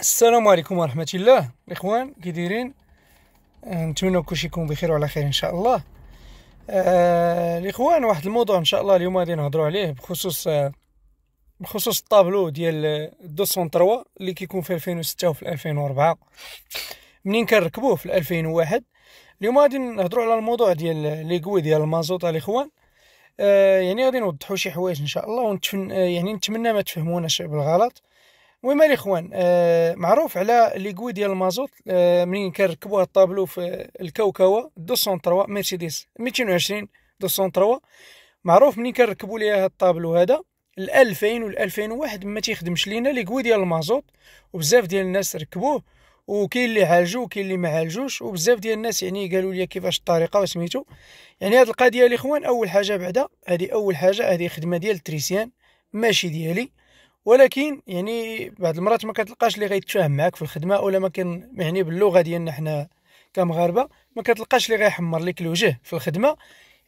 السلام عليكم ورحمة الله الإخوان كي دايرين آه، نتمنى كلشي يكون بخير وعلى خير إن شاء الله آه الإخوان واحد الموضوع إن شاء الله اليوم غادي نهضروا عليه بخصوص آه بخصوص الطابلو ديال 203 اللي كيكون في 2006 وفي 2004 منين كنركبوه في 2001 اليوم غادي نهضروا على الموضوع ديال لي كوي ديال المازوط الإخوان آه يعني غادي نوضحوا شي حوايج إن شاء الله ونتمنى آه، يعني نتمنى ما تفهموناش بالغلط المهم الاخوان آه معروف على ليكوي ديال المازوت آه منين كنركبوها الطابلو في الكوكوه 203 مرسيدس 220 203 معروف منين كنركبو ليها هاد الطابلو هذا ال 2000 وال 2001 ما تيخدمش لينا ليكوي ديال المازوت وبزاف ديال الناس ركبوه وكاين اللي عالجو وكاين اللي ما عالجوش وبزاف ديال الناس يعني قالوا لي كيفاش الطريقه وسميتو يعني هاد القضيه الاخوان اول حاجه بعدا هذه اول حاجه هذه خدمه ديال التريسيان ماشي ديالي ولكن يعني بعض المرات ما كتلقاش اللي غيتفاهم معاك في الخدمه ولا ما كان يعني باللغه ديالنا حنا كمغاربه ما كتلقاش اللي غيحمر لك الوجه في الخدمه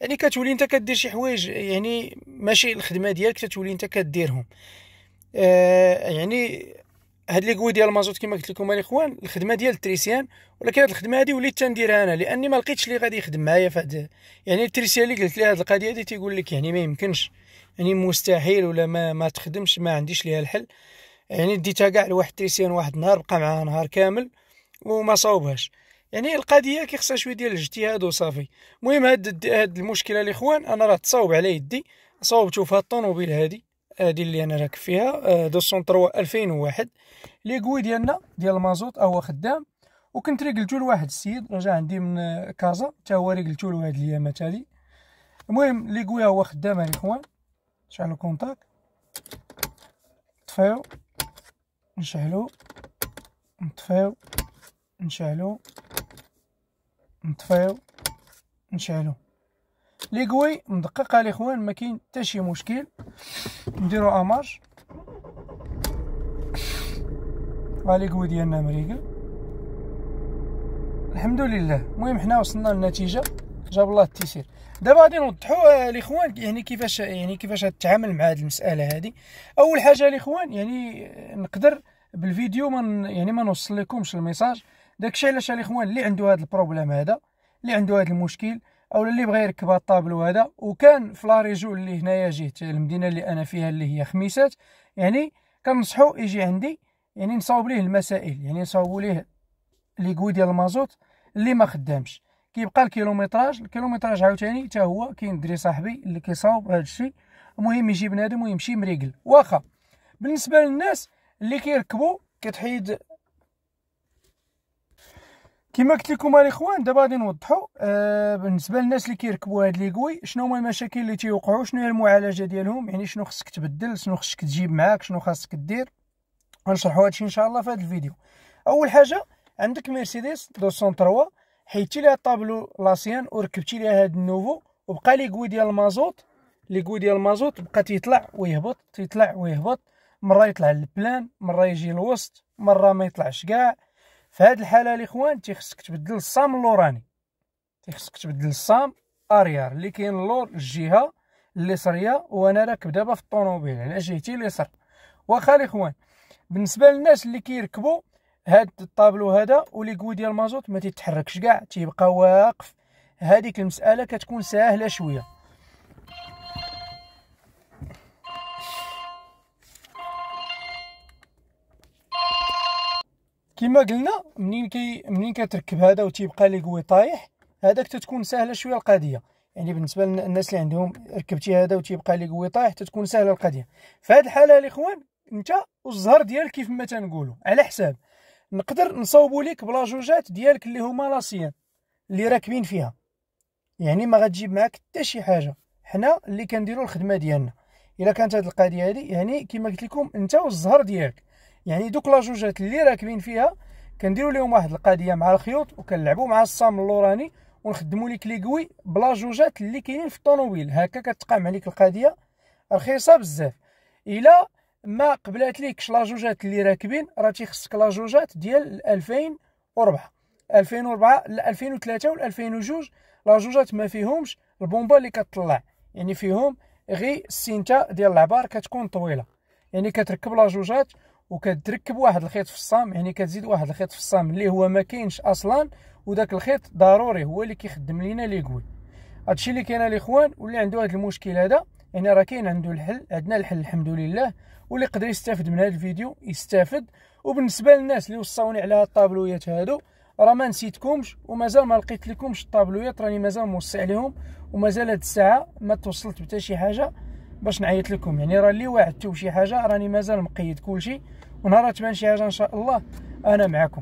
يعني كتولي انت كدير شي حوايج يعني ماشي الخدمه ديالك تتولي انت كديرهم آه يعني هاد لي كوي ديال المازوت كما قلت لكم الاخوان الخدمه ديال التريسيان ولكن هاد الخدمه هادي وليت تنديرها انا لاني ما لقيتش اللي غادي يخدم معايا فهاد يعني التريسيان اللي قلت ليه هاد القضيه هادي تيقول لك يعني ما يمكنش يعني مستحيل ولا ما ما تخدمش ما عنديش ليها الحل يعني ديتها كاع لواحد تريسيان واحد النهار بقى معاها نهار كامل وما صاوبهاش يعني القضيه كيخصها شويه ديال الاجتهاد وصافي المهم هاد هاد المشكله الاخوان انا راه تصاوب على يدي صاوبت في هاد الطوموبيل هادي هادي اللي انا راك فيها 203 آه، 2001 لي كوي ديالنا ديال المازوط هو خدام وكنت رجلتو لواحد السيد رجع عندي من كازا حتى هو رجلتو هاد اليامات تالي المهم لي كوي هو خدام الاخوان نشعلو كونتاك نطفيو نشعلو نطفيو نشعلو نطفيو نشعلو لي قوي مدققه الاخوان ما كاين حتى شي مشكل نديرو اماج لي قوي ديالنا مريقل الحمد لله المهم حنا وصلنا للنتيجه جاب الله التيسير دابا غادي نوضحوا الاخوان آه، يعني كيفاش يعني كيفاش تتعامل مع هذه المساله هذه اول حاجه الاخوان يعني نقدر بالفيديو ما يعني ما نوصل لكمش الميساج داكشي علاش الاخوان اللي عنده هذا البروبليم هذا اللي عنده هذا المشكل اولا اللي بغى يركب هذا الطابلو هذا وكان في ريجو اللي هنايا جهه المدينه اللي انا فيها اللي هي خميسات يعني كنصحو يجي عندي يعني نصاوب ليه المسائل يعني نصاوبو ليه لي كو ديال المازوت اللي ما خدامش كيبقى الكيلومتراج الكيلومتراج عاوتاني حتى هو كاين دري صاحبي اللي كيصاوب هذا الشيء المهم يجي بنادم ويمشي مريقل واخا بالنسبه للناس اللي كيركبوا كتحيد كما قلت لكم الاخوان دابا غادي نوضحوا آه بالنسبه للناس اللي كيركبوا هاد لي كوي شنو هما المشاكل اللي تيوقعوا شنو هي المعالجه ديالهم يعني شنو خصك تبدل شنو خصك تجيب معاك شنو خاصك دير غنشرحوا هادشي ان شاء الله في هاد الفيديو اول حاجه عندك مرسيدس 203 حيدتي ليها الطابلو لاسيان وركبتي ليها هاد النوفو وبقى لي كوي ديال المازوت لي كوي ديال المازوت بقى تيطلع ويهبط تيطلع ويهبط مره يطلع للبلان مره يجي الوسط مره ما يطلعش كاع في هذه الحاله الاخوان تيخصك تبدل الصام اللوراني تيخصك تبدل الصام اريار اللي كاين اللور الجهه اليسريه وانا راكب دابا في الطوموبيل على جهتي اليسر واخا الاخوان بالنسبه للناس اللي كيركبوا هاد الطابلو هذا كوي ديال المازوت ما تيتحركش كاع تيبقى واقف هذيك المساله كتكون ساهله شويه كما قلنا منين كي منين كتركب هذا وتيبقى قوي طايح هذاك تتكون سهله شويه القضيه يعني بالنسبه للناس اللي عندهم ركبتي هذا وتيبقى قوي طايح تتكون سهله القضيه في هذه الحاله الاخوان انت والزهر ديالك كيف ما تنقولوا على حساب نقدر نصوبوا لك بلاجوجات ديالك اللي هما لاسيان اللي راكبين فيها يعني ما غتجيب معاك حتى شي حاجه حنا اللي كنديروا الخدمه ديالنا الا كانت هذه القضيه هذه يعني كما قلت لكم انت والزهر ديالك يعني دوك لاجوجات اللي راكبين فيها كنديروا لهم واحد القضيه مع الخيوط وكنلعبوا مع الصام اللوراني ونخدموا ليك لي قوي بلا جوجات اللي كاينين في الطوموبيل هكا كتقام عليك القضيه رخيصه بزاف الى ما قبلات ليكش لا اللي راكبين راه تيخصك لاجوجات ديال 2004 2004 ل 2003 و 2002 لاجوجات ما فيهمش البومبا اللي كتطلع يعني فيهم غير السنته ديال العبار كتكون طويله يعني كتركب لاجوجات جوجات وكتركب واحد الخيط في الصام يعني كتزيد واحد الخيط في الصام اللي هو ما كاينش اصلا وداك الخيط ضروري هو اللي كيخدم لينا لي كوي هادشي اللي كاين الاخوان واللي عنده هذا المشكل هذا يعني راه كاين عنده الحل عندنا الحل الحمد لله واللي يقدر يستافد من هذا الفيديو يستافد وبالنسبه للناس اللي وصاوني على هاد الطابلويات هادو راه ما نسيتكمش ومازال ما لقيت لكمش الطابلويات راني مازال موصي عليهم ومازال هاد الساعه ما توصلت بتا شي حاجه باش نعيط لكم يعني راه اللي وعدتو شي حاجه راني مازال مقيد كلشي ونهار تبان شي حاجه ان شاء الله انا معكم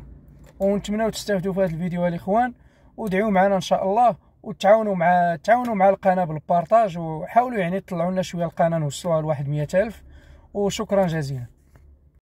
ونتمنوا تستافدوا في هذا الفيديو الاخوان ودعوا معنا ان شاء الله وتعاونوا مع تعاونوا مع القناه بالبارطاج وحاولوا يعني تطلعوا لنا شويه القناه نوصلوها لواحد 100000 وشكرا جزيلا